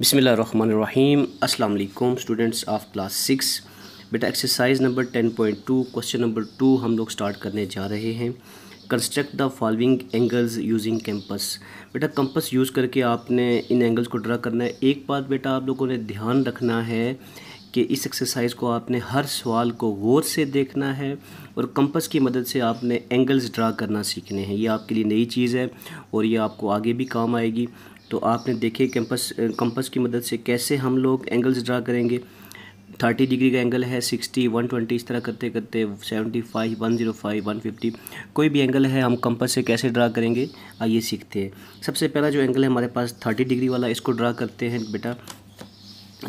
बिसमीम अल्लाम students of class six बेटा exercise number ten point two question number two हम लोग स्टार्ट करने जा रहे हैं construct the following angles using compass बेटा कंपस यूज़ करके आपने इन एंगल्स को ड्रा करना है एक बात बेटा आप लोगों ने ध्यान रखना है कि इस एक्सरसाइज को आपने हर सवाल को गौर से देखना है और कंपस की मदद से आपने एंगल्स ड्रा करना सीखने हैं ये आपके लिए नई चीज़ है और ये आपको आगे भी काम आएगी तो आपने देखे कैंपस कंपस की मदद से कैसे हम लोग एंगल्स ड्रा करेंगे थर्टी डिग्री का एंगल है सिक्सटी वन ट्वेंटी इस तरह करते करते seventy five one zero five one fifty कोई भी एंगल है हम कंपस से कैसे ड्रा करेंगे आइए सीखते हैं सबसे पहला जो एंगल है हमारे पास थर्टी डिग्री वाला इसको ड्रा करते हैं बेटा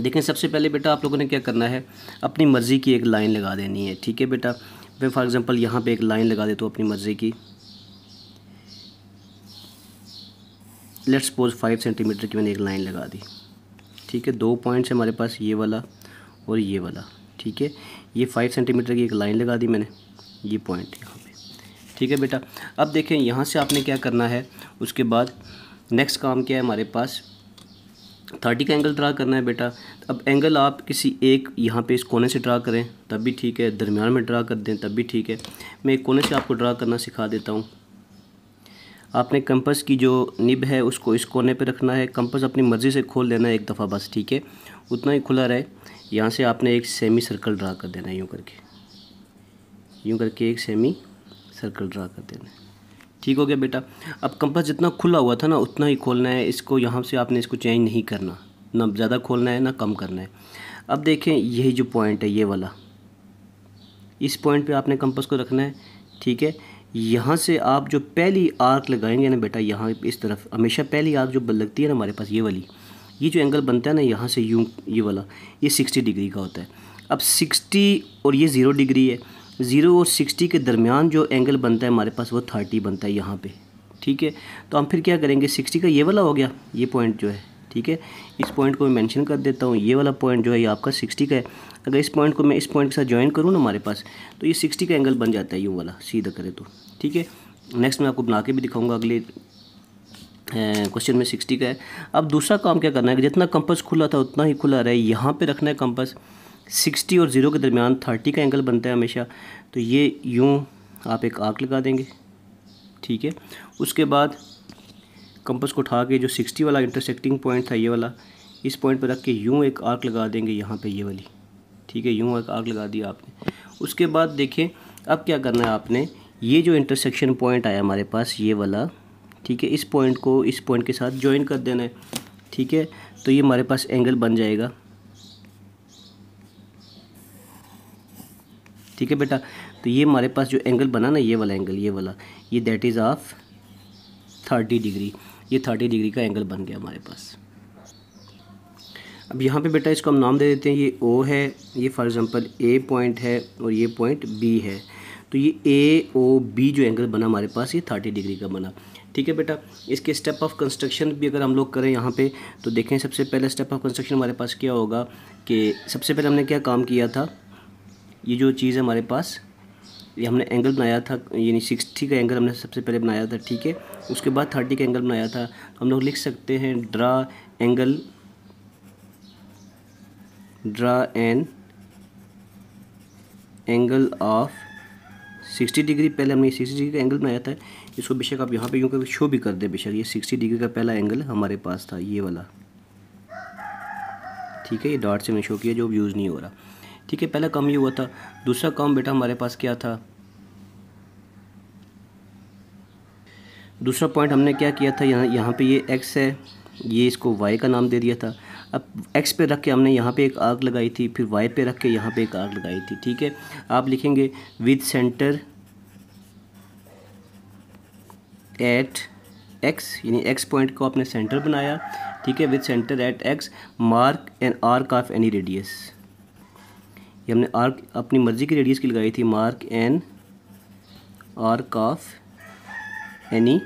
देखें सबसे पहले बेटा आप लोगों ने क्या करना है अपनी मर्ज़ी की एक लाइन लगा देनी है ठीक है बेटा मैं फॉर एग्ज़ाम्पल यहाँ पर एक लाइन लगा देता हूँ अपनी मर्ज़ी की लेट्स सपोज फाइव सेंटीमीटर की मैंने एक लाइन लगा दी ठीक है दो पॉइंट्स हमारे पास ये वाला और ये वाला ठीक है ये फाइव सेंटीमीटर की एक लाइन लगा दी मैंने ये पॉइंट यहाँ पे ठीक है बेटा अब देखें यहाँ से आपने क्या करना है उसके बाद नेक्स्ट काम क्या है हमारे पास थर्टी का एंगल ड्रा करना है बेटा अब एंगल आप किसी एक यहाँ पे इस कोने से ड्रा करें तब भी ठीक है दरमियान में ड्रा कर दें तब भी ठीक है मैं एक कोने से आपको ड्रा करना सिखा देता हूँ आपने कंपस की जो निब है उसको इस कोने पे रखना है कंपस अपनी मर्ज़ी से खोल लेना है एक दफ़ा बस ठीक है उतना ही खुला रहे यहाँ से आपने एक सेमी सर्कल ड्रा कर देना है यूँ करके यूँ करके एक सेमी सर्कल ड्रा कर देना है ठीक हो गया बेटा अब कंपस जितना खुला हुआ था ना उतना ही खोलना है इसको यहाँ से आपने इसको चेंज नहीं करना ना ज़्यादा खोलना है ना कम करना है अब देखें यही जो पॉइंट है ये वाला इस पॉइंट पे आपने कंपस को रखना है ठीक है यहाँ से आप जो पहली आर्क लगाएंगे ना बेटा यहाँ इस तरफ हमेशा पहली आर्क जो लगती है ना हमारे पास ये वाली ये जो एंगल बनता है ना यहाँ से यूँ ये वाला ये सिक्सटी डिग्री का होता है अब सिक्सटी और ये ज़ीरो डिग्री है ज़ीरो और सिक्सटी के दरमियान जो एंगल बनता है हमारे पास वो थर्टी बनता है यहाँ पे ठीक है तो हम फिर क्या करेंगे सिक्सटी का ये वाला हो गया ये पॉइंट जो है ठीक है इस पॉइंट को मैं मैंशन कर देता हूँ ये वाला पॉइंट जो है ये आपका सिक्सटी का है अगर इस पॉइंट को मैं इस पॉइंट के साथ ज्वाइन करूँ ना हमारे पास तो ये सिक्सटी का एंगल बन जाता है यूँ वाला सीधा करें तो ठीक है नेक्स्ट मैं आपको बना के भी दिखाऊंगा अगले क्वेश्चन में सिक्सटी का है अब दूसरा काम क्या करना है जितना कंपस खुला था उतना ही खुला रहे यहाँ पर रखना है कंपस सिक्सटी और ज़ीरो के दरमियान थर्टी का एंगल बनता है हमेशा तो ये यूँ आप एक आग लगा देंगे ठीक है उसके बाद कंपस को उठा के जो सिक्सटी वाला इंटरसेक्टिंग पॉइंट था ये वाला इस पॉइंट पर रख के यूँ एक आर्क लगा देंगे यहाँ पे ये वाली ठीक है यूँ आग लगा दी आपने उसके बाद देखें अब क्या करना है आपने ये जो इंटरसेक्शन पॉइंट आया हमारे पास ये वाला ठीक है इस पॉइंट को इस पॉइंट के साथ ज्वाइन कर देना है ठीक है तो ये हमारे पास एंगल बन जाएगा ठीक है बेटा तो ये हमारे पास जो एंगल बना ना ये वाला एंगल ये वाला ये that is of thirty degree ये थर्टी डिग्री का एंगल बन गया हमारे पास अब यहाँ पे बेटा इसको हम नाम दे देते हैं ये ओ है ये फॉर एग्ज़ाम्पल ए पॉइंट है और ये पॉइंट बी है तो ये ए ओ बी जो एंगल बना हमारे पास ये थर्टी डिग्री का बना ठीक है बेटा इसके स्टेप ऑफ कंस्ट्रक्शन भी अगर हम लोग करें यहाँ पे तो देखें सबसे पहले स्टेप ऑफ कंस्ट्रक्शन हमारे पास क्या होगा कि सबसे पहले हमने क्या काम किया था ये जो चीज़ है हमारे पास ये हमने एंगल बनाया था यानी सिक्सटी का एंगल हमने सबसे पहले बनाया था ठीक है उसके बाद थर्टी का एंगल बनाया था तो हम लोग लिख सकते हैं draw angle draw an angle of 60 degree पहले हमने 60 डिग्री का एंगल बनाया था इसको बेशक आप यहाँ पे यूँ शो भी कर दें बेशक ये 60 डिग्री का पहला एंगल हमारे पास था ये वाला ठीक है ये डॉट से हमने शो किया जो अब यूज़ नहीं हो रहा ठीक है पहला काम ये हुआ था दूसरा काम बेटा हमारे पास क्या था दूसरा पॉइंट हमने क्या किया था यहाँ यहाँ पे ये एक्स है ये इसको वाई का नाम दे दिया था अब एक्स पे रख के हमने यहाँ पे एक आग लगाई थी फिर वाई पे रख के यहाँ पे एक आग लगाई थी ठीक है आप लिखेंगे विद सेंटर एट एक्स यानी एक्स पॉइंट को आपने सेंटर बनाया ठीक है with centre at X mark an arc of any radius ये हमने आर्क अपनी मर्जी की रेडियस की लगाई थी mark an arc of any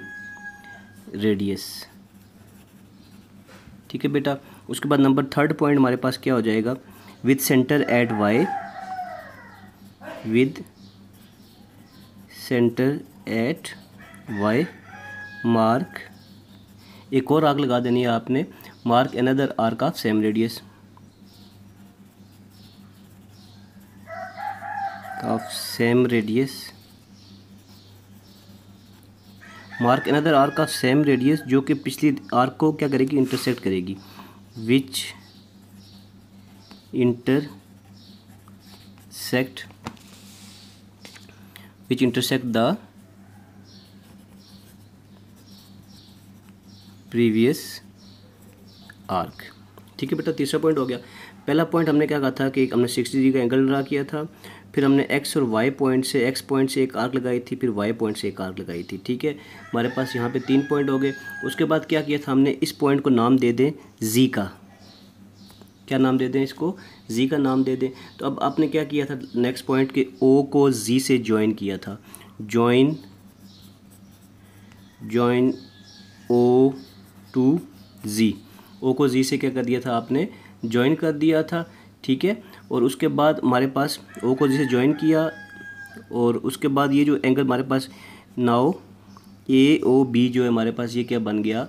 radius ठीक है बेटा उसके बाद नंबर थर्ड पॉइंट हमारे पास क्या हो जाएगा with centre at Y with centre at Y mark एक और आग लगा देनी है आपने mark another arc of same radius of same radius mark another arc of same radius जो कि पिछली आर्क को क्या करेगी इंटरसेक्ट करेगी which intersect which intersect the previous arc ठीक है बेटा तीसरा पॉइंट हो गया पहला पॉइंट हमने क्या कहा था कि हमने 60 डिग्री का एंगल ड्रा किया था फिर हमने एक्स और वाई पॉइंट से एक्स पॉइंट से एक आर्क लगाई थी फिर वाई पॉइंट से एक आर्क लगाई थी ठीक है हमारे पास यहाँ पे तीन पॉइंट हो गए उसके बाद क्या किया था हमने इस पॉइंट को नाम दे दें जी का क्या नाम दे दें इसको जी का नाम दे दें तो अब आपने क्या किया था नेक्स्ट पॉइंट के ओ को जी से ज्वाइन किया था join join O to G O को जी से क्या कर दिया था आपने ज्वाइन कर दिया था ठीक है और उसके बाद हमारे पास ओ को जैसे ज्वाइन किया और उसके बाद ये जो एंगल हमारे पास नाओ ए ओ बी जो है हमारे पास ये क्या बन गया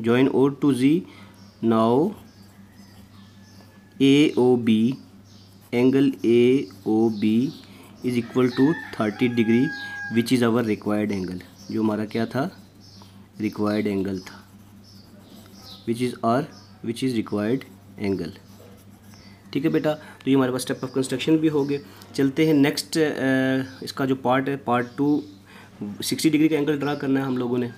join O to G now A O B angle A O B is equal to thirty degree which is our required angle जो हमारा क्या था रिक्वायर्ड एंगल था which is our which is required angle ठीक है बेटा तो ये हमारे पास स्टेप ऑफ कंस्ट्रक्शन भी हो गए चलते हैं नेक्स्ट इसका जो पार्ट है पार्ट टू सिक्सटी डिग्री का एंगल ड्रा करना है हम लोगों ने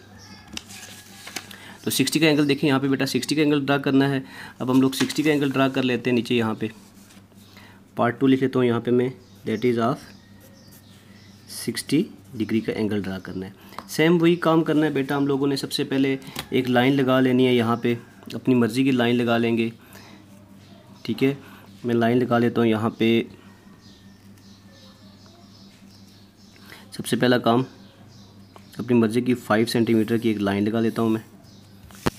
तो सिक्सटी का एंगल देखें यहाँ पे बेटा सिक्सटी का एंगल ड्रा करना है अब हम लोग सिक्सटी का एंगल ड्रा कर लेते हैं नीचे यहाँ पे पार्ट टू लिख लेता हूँ यहाँ पे मैं that is of sixty degree का एंगल ड्रा करना है सेम वही काम करना है बेटा हम लोगों ने सबसे पहले एक लाइन लगा लेनी है यहाँ पर अपनी मर्ज़ी की लाइन लगा लेंगे ठीक है मैं लाइन लगा लेता हूँ यहाँ पे सबसे पहला काम अपनी मर्ज़ी की फ़ाइव सेंटीमीटर की एक लाइन लगा लेता हूँ मैं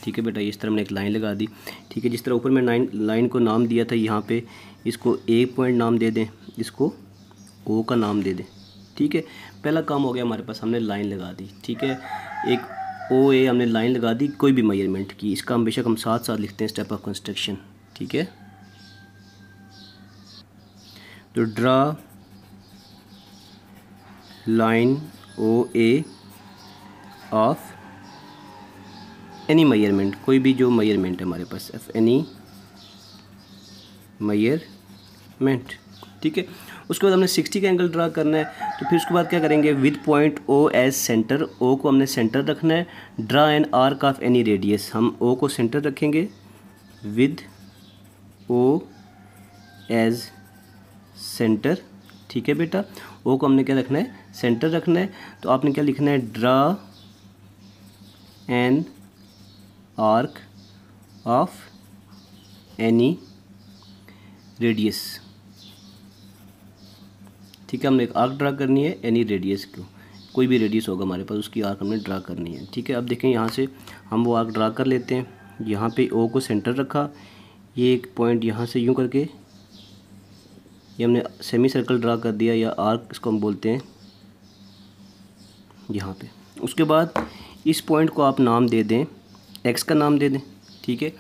ठीक है बेटा इस तरह मैंने एक लाइन लगा दी ठीक है जिस तरह ऊपर मैं लाइन लाइन को नाम दिया था यहाँ पे इसको ए पॉइंट नाम दे दें इसको ओ का नाम दे दें ठीक है पहला काम हो गया हमारे पास हमने लाइन लगा दी ठीक है एक ओ ए हमने लाइन लगा दी कोई भी मेजरमेंट की इसका हम बेशक हम साथ साथ लिखते हैं स्टेप ऑफ कंस्ट्रक्शन ठीक है तो draw line O A of any measurement कोई भी जो मयरमेंट है हमारे पास ऑफ एनी मयरमेंट ठीक है उसके बाद हमने 60 का एंगल ड्रा करना है तो फिर उसके बाद क्या करेंगे with point O as centre O को हमने सेंटर रखना है draw an arc of any radius हम ओ को सेंटर रखेंगे विद ओ एज सेंटर ठीक है बेटा ओ को हमने क्या रखना है सेंटर रखना है तो आपने क्या लिखना है draw an arc of any radius ठीक है हमने एक आर्क ड्रा करनी है एनी रेडियस को कोई भी रेडियस होगा हमारे पास उसकी आर्क हमने ड्रा करनी है ठीक है अब देखें यहाँ से हम वो आर्क ड्रा कर लेते हैं यहाँ पे ओ को सेंटर रखा ये एक पॉइंट यहाँ से यूँ करके ये हमने सेमी सर्कल ड्रा कर दिया या आर्क इसको हम बोलते हैं यहाँ पे उसके बाद इस पॉइंट को आप नाम दे दें एक्स का नाम दे दें ठीक है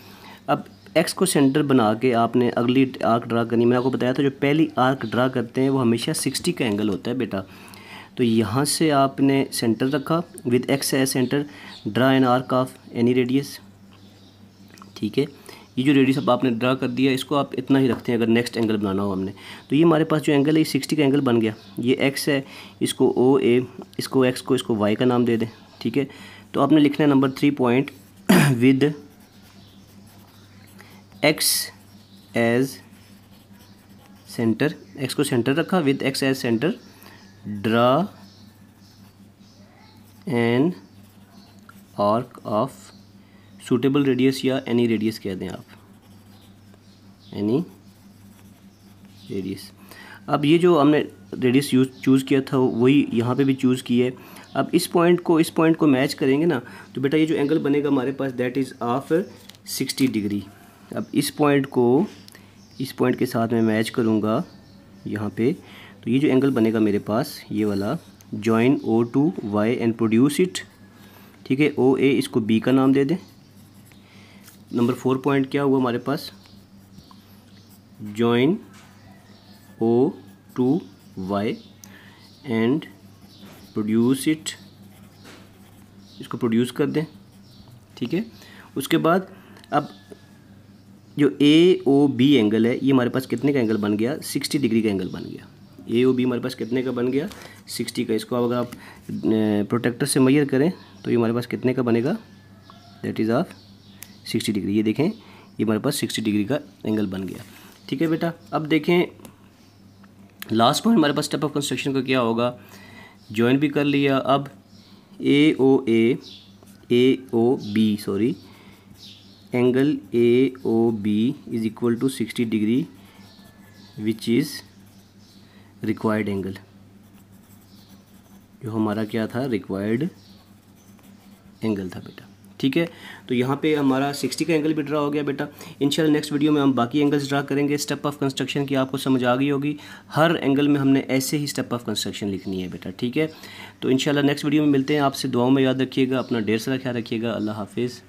अब एक्स को सेंटर बना के आपने अगली आर्क ड्रा करनी मैंने आपको बताया था जो पहली आर्क ड्रा करते हैं वो हमेशा सिक्सटी का एंगल होता है बेटा तो यहाँ से आपने सेंटर रखा with X a centre draw an arc of any radius ठीक है ये जो रेडियस अब आपने ड्रा कर दिया इसको आप इतना ही रखते हैं अगर नेक्स्ट एंगल बनाना हो हमने तो ये हमारे पास जो एंगल है ये सिक्सटी का एंगल बन गया ये एक्स है इसको ओ ए इसको एक्स को इसको वाई का नाम दे दें ठीक है तो आपने लिखना है number three point with X as centre X को सेंटर रखा with X as centre draw an arc of suitable radius या एनी रेडियस कह दें आप एनी रेडियस अब ये जो हमने रेडियस यूज चूज़ किया था वही यहाँ पे भी चूज़ किया है अब इस पॉइंट को इस पॉइंट को मैच करेंगे ना तो बेटा ये जो एंगल बनेगा हमारे पास that is of sixty degree अब इस पॉइंट को इस पॉइंट के साथ मैं मैच करूँगा यहाँ पे तो ये जो एंगल बनेगा मेरे पास ये वाला join O to Y and produce it ठीक है ओ ए इसको बी का नाम दे दें नंबर फोर पॉइंट क्या हुआ हमारे पास join O to Y and produce it इसको प्रोड्यूस कर दें ठीक है उसके बाद अब जो ए ओ बी एंगल है ये हमारे पास कितने का एंगल बन गया सिक्सटी डिग्री का एंगल बन गया ए ओ बी हमारे पास कितने का बन गया सिक्सटी का इसको अगर आप प्रोटेक्टर से मैयर करें तो ये हमारे पास कितने का बनेगा that is of sixty degree ये देखें ये हमारे पास सिक्सटी डिग्री का एंगल बन गया ठीक है बेटा अब देखें लास्ट पॉइंट हमारे पास स्टेप ऑफ कंस्ट्रक्शन का क्या होगा ज्वाइन भी कर लिया अब A O A A O B sorry angle A O B is equal to sixty degree which is required angle जो हमारा क्या था रिक्वायर्ड एंगल था बेटा ठीक है तो यहाँ पे हमारा 60 का एंगल भी ड्रा हो गया बेटा इंशाल्लाह नेक्स्ट वीडियो में हम बाकी एंगल्स ड्रा करेंगे स्टेप ऑफ कंस्ट्रक्शन की आपको समझ आ गई होगी हर एंगल में हमने ऐसे ही स्टेप ऑफ कंस्ट्रक्शन लिखनी है बेटा ठीक है तो इंशाल्लाह नेक्स्ट वीडियो में मिलते हैं आपसे दुआओं में याद रखिएगा अपना ढेर सारा ख्याल रखिएगा अल्लाह हाफिज़